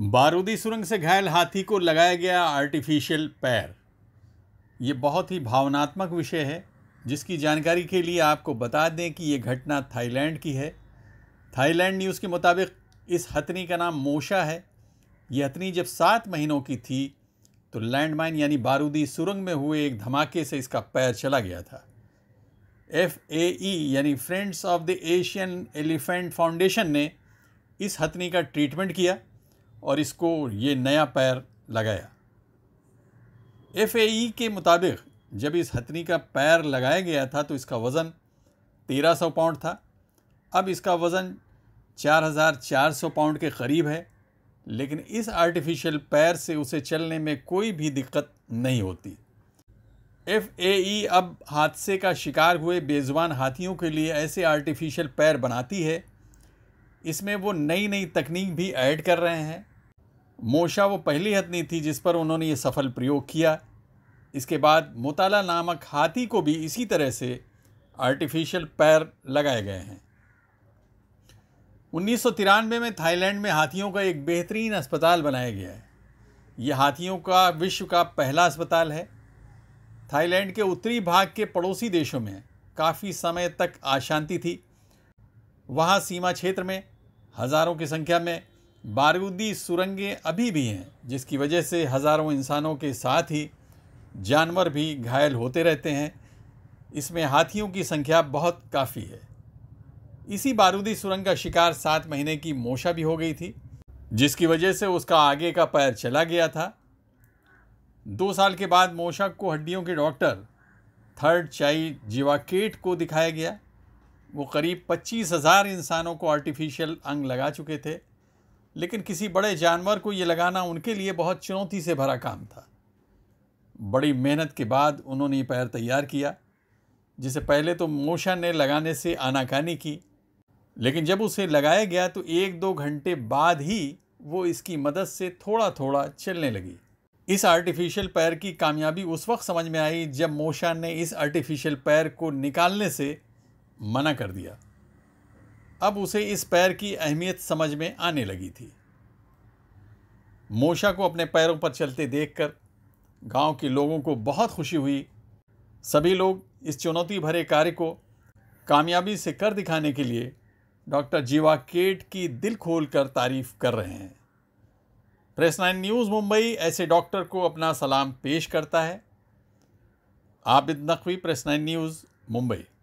बारूदी सुरंग से घायल हाथी को लगाया गया आर्टिफिशियल पैर ये बहुत ही भावनात्मक विषय है जिसकी जानकारी के लिए आपको बता दें कि ये घटना थाईलैंड की है थाईलैंड न्यूज़ के मुताबिक इस हथनी का नाम मोशा है ये हथनी जब सात महीनों की थी तो लैंडमाइन यानी बारूदी सुरंग में हुए एक धमाके से इसका पैर चला गया था एफ ए ई यानी friends of the Asian elephant foundation ने इस हथनी का ट्रीटमेंट किया और इसको ये नया पैर लगाया एफ के मुताबिक जब इस हथनी का पैर लगाया गया था तो इसका वज़न 1300 पाउंड था अब इसका वज़न 4400 पाउंड के करीब है लेकिन इस आर्टिफिशियल पैर से उसे चलने में कोई भी दिक्कत नहीं होती एफ अब हादसे का शिकार हुए बेजुबान हाथियों के लिए ऐसे आर्टिफिशियल पैर बनाती है इसमें वो नई नई तकनीक भी ऐड कर रहे हैं मोशा वो पहली हथनी थी जिस पर उन्होंने ये सफल प्रयोग किया इसके बाद मुताला नामक हाथी को भी इसी तरह से आर्टिफिशियल पैर लगाए गए हैं उन्नीस में थाईलैंड में हाथियों का एक बेहतरीन अस्पताल बनाया गया है ये हाथियों का विश्व का पहला अस्पताल है थाईलैंड के उत्तरी भाग के पड़ोसी देशों में काफ़ी समय तक अशांति थी वहाँ सीमा क्षेत्र में हज़ारों की संख्या में बारूदी सुरंगें अभी भी हैं जिसकी वजह से हज़ारों इंसानों के साथ ही जानवर भी घायल होते रहते हैं इसमें हाथियों की संख्या बहुत काफ़ी है इसी बारूदी सुरंग का शिकार सात महीने की मोशा भी हो गई थी जिसकी वजह से उसका आगे का पैर चला गया था दो साल के बाद मोशा को हड्डियों के डॉक्टर थर्ड चाइल्ड जीवाकेट को दिखाया गया वो करीब पच्चीस हज़ार इंसानों को आर्टिफिशियल अंग लगा चुके थे लेकिन किसी बड़े जानवर को ये लगाना उनके लिए बहुत चुनौती से भरा काम था बड़ी मेहनत के बाद उन्होंने ये पैर तैयार किया जिसे पहले तो मोशा ने लगाने से आनाकानी की लेकिन जब उसे लगाया गया तो एक दो घंटे बाद ही वो इसकी मदद से थोड़ा थोड़ा चलने लगी इस आर्टिफिशियल पैर की कामयाबी उस वक्त समझ में आई जब मोशा ने इस आर्टिफिशियल पैर को निकालने से मना कर दिया अब उसे इस पैर की अहमियत समझ में आने लगी थी मोशा को अपने पैरों पर चलते देखकर गांव के लोगों को बहुत खुशी हुई सभी लोग इस चुनौती भरे कार्य को कामयाबी से कर दिखाने के लिए डॉक्टर जीवा केट की दिल खोल कर तारीफ कर रहे हैं प्रेस नाइन न्यूज़ मुंबई ऐसे डॉक्टर को अपना सलाम पेश करता है Abid Naqvi press nine news Mumbai